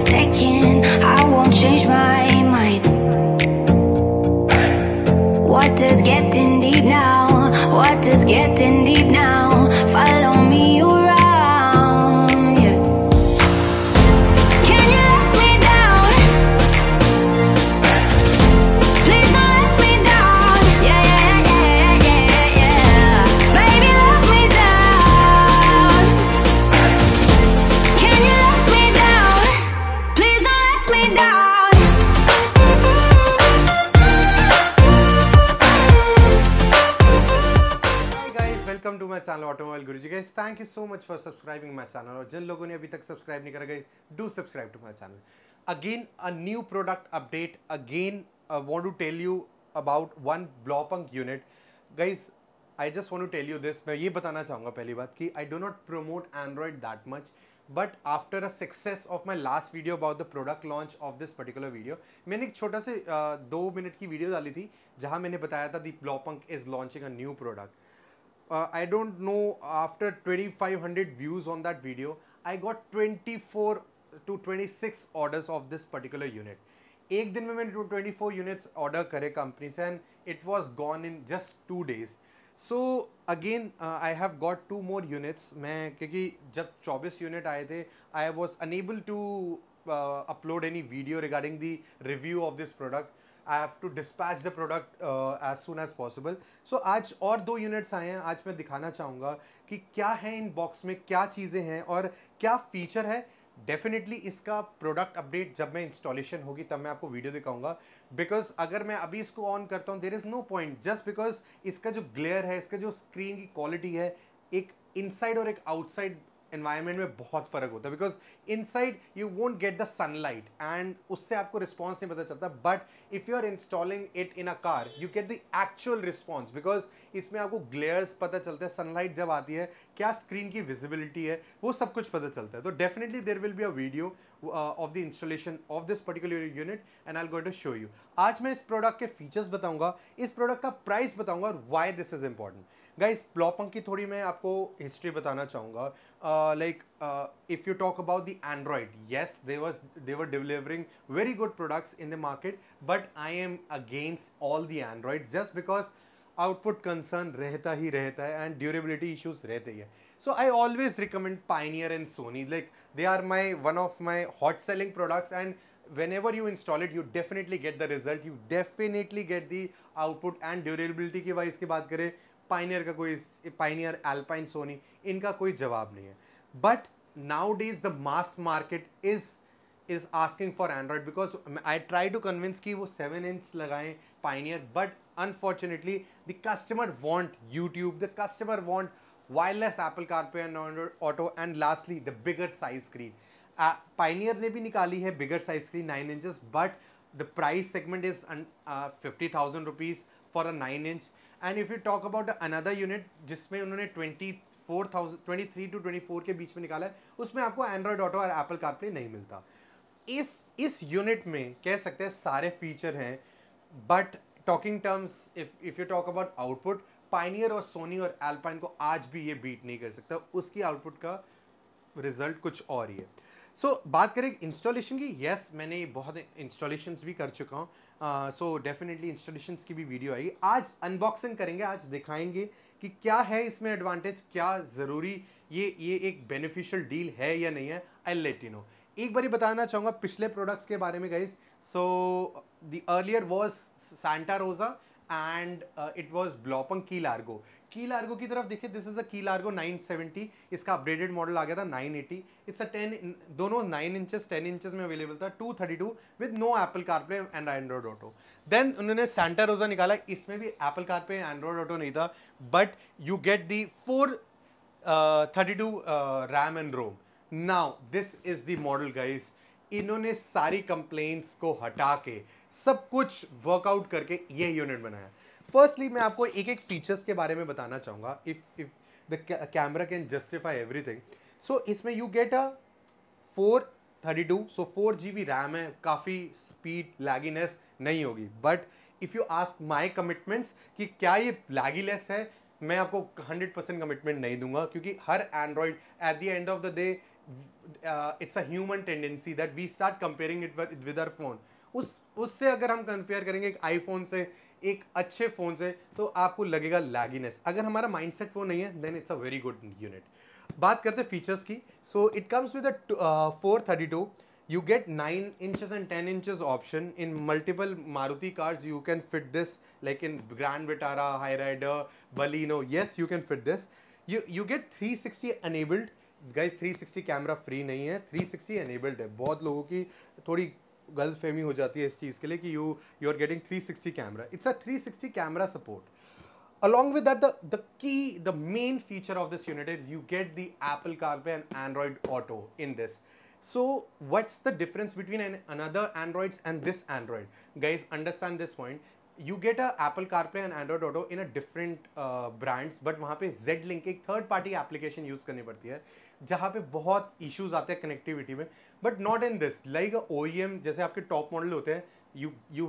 second. Channel Automobile Guru ji guys thank you so much for subscribing my channel और जिन लोगों ने अभी तक सब्सक्राइब नहीं करा गई do subscribe to my channel again a new product update again want to tell you about one Blaupunkt unit guys I just want to tell you this मैं ये बताना चाहूँगा पहली बात कि I do not promote Android that much but after a success of my last video about the product launch of this particular video मैंने एक छोटा से uh, दो मिनट की वीडियो डाली थी जहाँ मैंने बताया था the Blaupunkt is launching a new product Uh, I don't know after 2500 views on that video I got 24 to 26 orders of this particular unit ek din mein maine 24 units order kare company se and it was gone in just 2 days so again uh, I have got 2 more units main kyunki 24 unit aaye I was unable to uh, upload any video regarding the review of this product I have to dispatch the product as soon as possible so आज और दो units आए हैं आज मैं दिखाना चाहूँगा कि क्या है इन बॉक्स में क्या चीज़ें हैं और क्या फीचर है डेफिनेटली इसका प्रोडक्ट अपडेट जब मैं इंस्टॉलेशन होगी तब मैं आपको वीडियो दिखाऊंगा बिकॉज अगर मैं अभी इसको ऑन करता हूँ there is no point just because इसका जो ग्लेयर है इसका जो स्क्रीन की क्वालिटी है एक इनसाइड और एक आउटसाइड एनवायरमेंट में बहुत फ़र्क होता है because inside you won't get the sunlight and उससे आपको रिस्पॉन्स नहीं पता चलता but if you are installing it in a car you get the actual response because इसमें आपको ग्लेयर्स पता चलते हैं सनलाइट जब आती है क्या स्क्रीन की विजिबिलिटी है वो सब कुछ पता चलता है तो definitely there will be a video of the installation of this particular unit and I going to show you आज मैं इस प्रोडक्ट के फीचर्स बताऊंगा इस प्रोडक्ट का प्राइस बताऊंगा और why this is important guys Blaupunkt की थोड़ी मैं आपको हिस्ट्री बताना चाहूँगा like if you talk about the Android yes they was they were delivering very good products in the market but I am against all the Android just because output concern रहता ही रहता है and durability issues रहते ही है so I always recommend Pioneer and Sony like they are my one of my hot selling products and ever you install it you definitely get the result you definitely get the output and durability की wise की बात करें pioneer का कोई pioneer alpine Soni इनका कोई जवाब नहीं है but nowadays the mass market is is asking for Android because I try to convince कि वो सेवन इंच लगाएं Pioneer but unfortunately the customer want youtube the customer want wireless apple carplay and android auto and lastly the bigger size screen uh, pioneer ne bhi nikali hai bigger size screen 9 inches but the price segment is uh, 50000 rupees for a 9 inch and if you talk about another unit जिसमें उन्होंने 24,000 23 to 24 के बीच में निकाला है उसमें आपको Android Auto और Apple CarPlay नहीं मिलता इस इस यूनिट में कह सकते हैं सारे फीचर हैं but talking terms if if you talk about output Pioneer और सोनी और एल्पाइन को आज भी ये बीट नहीं कर सकता उसकी आउटपुट का रिजल्ट कुछ और ही है सो so, बात करें इंस्टॉलेशन की यस yes, मैंने बहुत इंस्टॉलेशन भी कर चुका हूँ सो डेफिनेटली इंस्टॉलेशन की भी वीडियो आएगी आज अनबॉक्सिंग करेंगे आज दिखाएंगे कि क्या है इसमें एडवांटेज क्या ज़रूरी ये ये एक बेनिफिशियल डील है या नहीं है आई लेट यू नो एक बार बताना चाहूँगा पिछले प्रोडक्ट्स के बारे में गई so so, the earlier was Santa Rosa and it was Blaupunkt की लार्गो की लार्गो की तरफ देखिए दिस इज अ की लार्गो 970 इसका अपडेटेड मॉडल आ गया था 980 इट्स अ 10 दोनों 9 इंचेस 10 इंचेस में अवेलेबल था 232 with no Apple CarPlay and Android Auto then उन्होंने सेंटा रोजा निकाला इसमें भी एप्पल कारप्ले एंड्रॉयड ऑटो नहीं था but you get the four thirty two RAM and ROM now this is the model guys इन्होंने सारी complaints को हटा के सब कुछ वर्कआउट करके ये यूनिट बनाया फर्स्टली मैं आपको एक एक फीचर्स के बारे में बताना चाहूँगा if if the camera can justify everything so इसमें you get a four thirty two so four G B RAM है काफ़ी स्पीड लैगीनेस नहीं होगी but if you ask my commitments कि क्या ये लैगीलेस है मैं आपको हंड्रेड परसेंट कमिटमेंट नहीं दूंगा क्योंकि हर Android at the end of the day it's a human tendency that we start comparing it with with our phone उस उससे अगर हम कंपेयर करेंगे एक आईफोन से एक अच्छे फोन से तो आपको लगेगा लैगीनेस अगर हमारा माइंडसेट वो नहीं है then it's a very good unit बात करते हैं फीचर्स की so it comes with four thirty two you get nine inches and ten inches option in multiple Maruti cars you can fit this like in Grand Vitara Hyryder Baleno yes you can fit this you you get three sixty enabled guys 360 camera free नहीं है 360 sixty enabled है बहुत लोगों की थोड़ी गलतफहमी हो जाती है इस चीज़ के लिए कि you you are getting 360 camera it's a three sixty camera support along with that the key the main feature of this unit is you get the Apple CarPlay and Android Auto in this so what's the difference between an another Androids and this Android guys understand this point you get a Apple CarPlay and Android Auto in a different brands but वहाँ पे Z link एक third party application use करनी पड़ती है जहाँ पे बहुत issues आते हैं कनेक्टिविटी में but not in this like oh जैसे आपके टॉप मॉडल होते हैं you you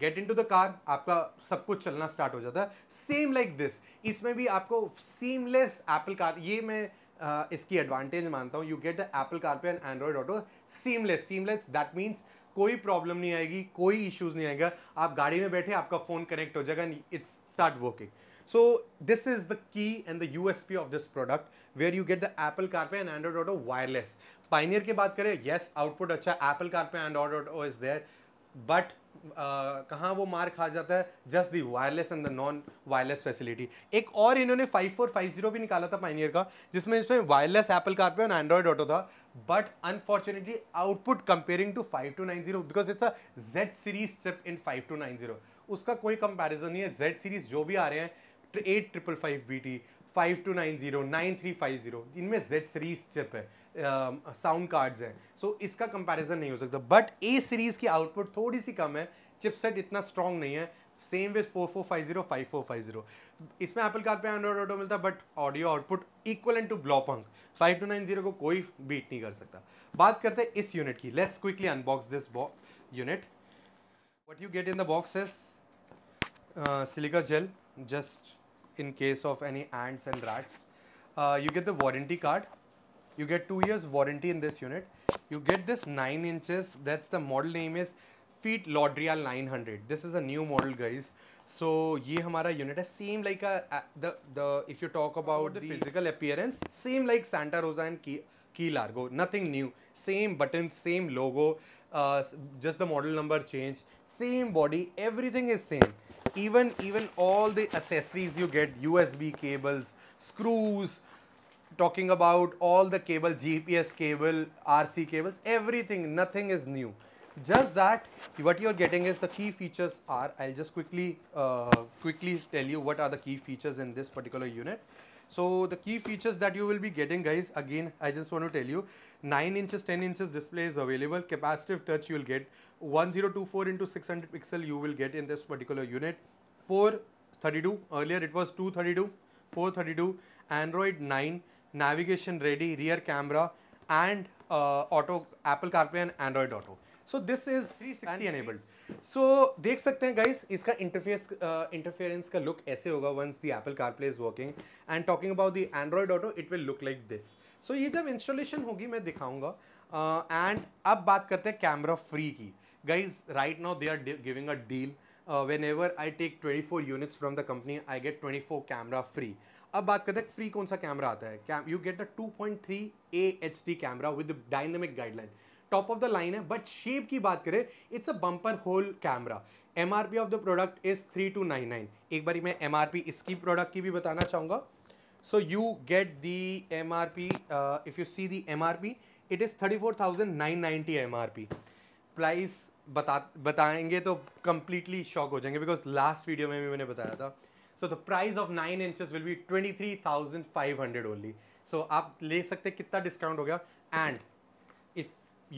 get into the car आपका सब कुछ चलना स्टार्ट हो जाता है सेम लाइक दिस इसमें भी आपको सीमलेस एप्पल कार ये मैं uh, इसकी एडवांटेज मानता हूँ you get the Apple car and Android Auto seamless seamless that means कोई प्रॉब्लम नहीं आएगी कोई इश्यूज नहीं आएगा आप गाड़ी में बैठे आपका फोन कनेक्ट हो जाएगा it's start working so this is the key and the USP of this product where you get the Apple CarPlay and Android Auto wireless Pioneer की बात करें येस आउटपुट अच्छा Apple CarPlay Android Auto is there but कहाँ वो मार खा जाता है just the wireless and the non wireless facility एक और इन्होंने 5450 भी निकाला था पाइनियर का जिसमें इसमें वायरलेस एप्पल कारपे और एंड्रॉयड ऑटो था but unfortunately output comparing to five two nine zero because it's a Z series chip in five two nine zero उसका कोई कंपेरिजन नहीं है जेड सीरीज जो भी आ रहे हैं at triple five B T five two nine zero nine three five zero इनमें जेड सीरीज चिप है साउंड um, कार्ड्स हैं सो इसका कंपैरिजन नहीं हो सकता बट ए सीरीज़ की आउटपुट थोड़ी सी कम है चिपसेट इतना स्ट्रॉन्ग नहीं है same with four four five zero five four five zero इसमें Apple CarPlay Android Auto मिलता है but audio output equal and to Blaupunkt five two nine zero को कोई बीट नहीं कर सकता बात करते हैं इस यूनिट की let's quickly unbox this unit what you get in the box is silica gel just in case of any ants and rats you get the warranty card you get two years warranty in this unit. You get this 9 inches, that's the model name is Feet Laudrial 900. This is a new model guys. So ye unit is same like a, a, the the if you talk about the, the physical appearance, same like Santa Rosa and Key, Key Largo. Nothing new. Same buttons, same logo, uh, just the model number change. Same body, everything is same. Even even all the accessories you get, USB cables, screws, talking about all the cable, GPS cable, RC cables, everything, nothing is new. Just that what you're getting is the key features are, I'll just quickly, uh, quickly tell you what are the key features in this particular unit. So the key features that you will be getting guys, again, I just want to tell you, 9 inches, 10 inches display is available, capacitive touch you will get, 1024 into 600 pixel you will get in this particular unit, 432, earlier it was 232, 432, Android 9 navigation ready rear camera and uh, auto apple carplay and android auto so this is 360 enabled so देख सकते हैं guys इसका interface interference uh, का look ऐसे होगा once the Apple CarPlay is working and talking about the Android Auto it will look like this so ये जब installation होगी मैं दिखाऊंगा एंड uh, अब बात करते हैं कैमरा फ्री की guys right now they are giving a deal whenever I take 24 units from the company, I get 24 camera free. अब बात करते हैं फ्री कौन सा कैमरा आता है you get the 2.3 point three A H D camera with dynamic guideline top of the line है but shape की बात करें it's a bumper hole camera M R P of the product is three two nine nine एक बार मैं M R P इसकी product की भी बताना चाहूँगा so you get the M R P if you see the M R P it is thirty four thousand nine ninety M R P price बता बताएंगे तो कम्प्लीटली शॉक हो जाएंगे बिकॉज लास्ट वीडियो में भी मैंने बताया था So the price of nine inches will be twenty three thousand five hundred only. So you can take how much discount सकते कितना डिस्काउंट हो गया and if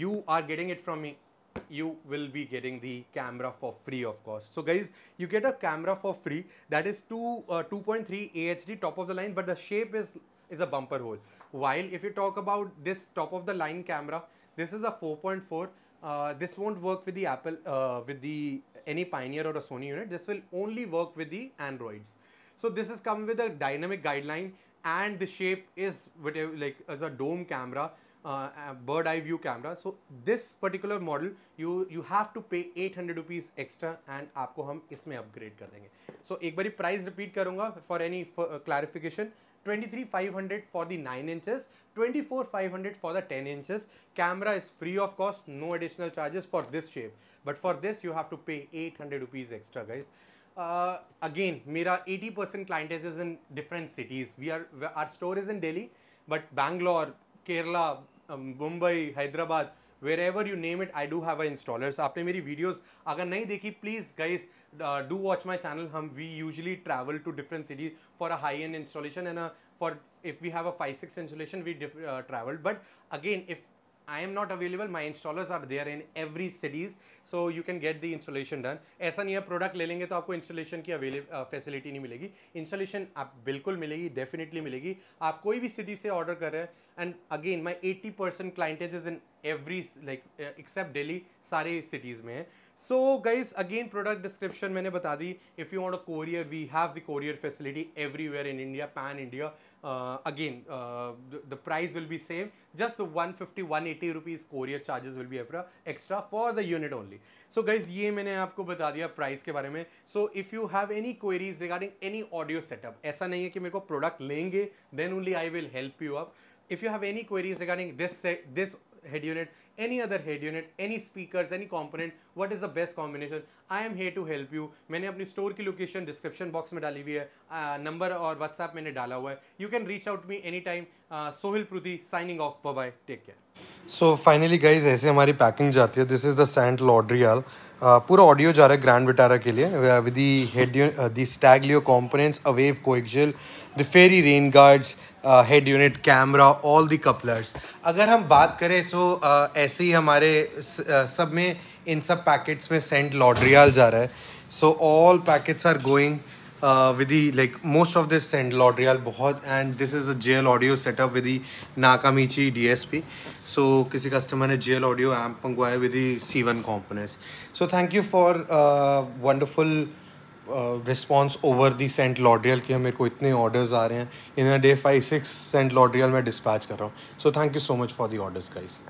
you are you will be getting the camera for free of course so guys you get a camera for free that is 2 uh, 2.3 ahd top of the line but the shape is is a bumper hole while if you talk about this top of the line camera this is a 4.4 uh, this won't work with the apple uh, with the any Pioneer or a Sony unit. This will only work with the Androids. So this has come with a dynamic guideline and the shape is whatever, like as a dome camera, uh, a bird eye view camera. So this particular model, you you have to pay 800 rupees extra and aapko hum isme upgrade kar denge. So ek bari price repeat karunga for any for, uh, clarification. 23,500 for the 9 inches 24500 for the 10 inches. Camera is free of cost, no additional charges for this shape. But for this, you have to pay 800 rupees extra, guys. Uh, again, Mira 80% clientele is in different cities. We are our store is in Delhi, but Bangalore, Kerala, um, Mumbai, Hyderabad, wherever you name it, I do have installers uh installers videos मेरी videos अगर please guys please uh, do watch my channel. Channel हम we usually travel to different cities for a high and for if we have a 5-6 installation we uh, travel but again if I am not available my installers are there in every cities so you can get the installation done ऐसा नहीं है product ले लेंगे तो आपको installation की uh, facility nahi milegi installation aap bilkul milegi definitely milegi aap koi bhi city se order kar rahe हैं and again my 80% clientage is in every like uh, except Delhi सारे cities में है so guys again product description मैंने बता दी if you want a courier we have the courier facility everywhere in India pan India uh, again uh, the, the price will be same just the 150 180 rupees courier charges will be extra extra for the unit only so guys ये मैंने आपको बता दिया price के बारे में so if you have any queries regarding any audio setup ऐसा नहीं है कि मेरे को product लेंगे then only I will help you up if you have any queries regarding this this head unit any other head unit any speakers any component what is the best combination i am here to help you मैंने अपनी store की location description box में डाली हुई है number और WhatsApp मैंने डाला हुआ है you can reach out me any time Sohil प्रुदी signing off bye take care so finally guys ऐसे हमारी पैकिंग जाती है दिस इज द सेंट लॉड्रियल पूरा ऑडियो जा रहा है ग्रैंड विटारा के लिए विद दी हेड दी स्टैगलियो कॉम्पोनेंट्स अवेव कोएक्शल द फेरी rain guards head unit camera all the couplers अगर हम बात करें तो ऐसे ही हमारे uh, सब में इन सब पैकेट्स में सेंट लॉड्रियाल जा रहा है so all packets are going with the like most of this saint लॉड्रियाल बहुत and this is a J L audio setup with the Nakamichi D S P so किसी कस्टमर ने जे एल ऑडियो एम्प मंगवाया with the C one components so thank you for wonderful response over the saint लॉड्रियल कि मेरे को इतने orders आ रहे हैं in a day five six Saint लॉड्रियल मैं डिस्पैच कर रहा हूँ so thank you so much for the orders guys